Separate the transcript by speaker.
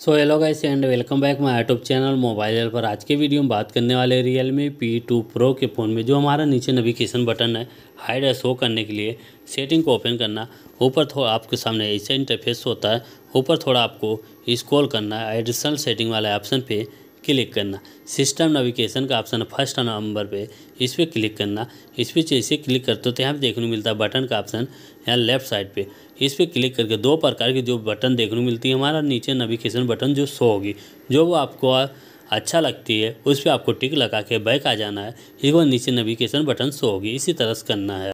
Speaker 1: so hello guys and welcome back my YouTube channel mobile help पर आज के वीडियो में बात करने वाले Realme P two pro के फ़ोन में जो हमारा नीचे नविकेशन बटन है हाइड शो करने के लिए सेटिंग को ओपन करना ऊपर थोड़ा आपके सामने ऐसा इंटरफेस होता है ऊपर थोड़ा आपको स्क्रॉल करना है एडिशनल सेटिंग वाले ऑप्शन पर क्लिक करना सिस्टम नेविगेशन का ऑप्शन फर्स्ट नंबर पे इस पर क्लिक करना इस पर जैसे क्लिक करते हो तो यहाँ पे देखने को मिलता है बटन का ऑप्शन यहाँ लेफ्ट साइड पे इस पर क्लिक करके दो प्रकार के जो बटन देखने को मिलती है हमारा नीचे नेविगेशन बटन जो शो होगी जो वो आपको अच्छा लगती है उस पर आपको टिक लगा के बैक आ जाना है इसके वो नीचे नेविगेशन बटन शो होगी इसी तरह से करना है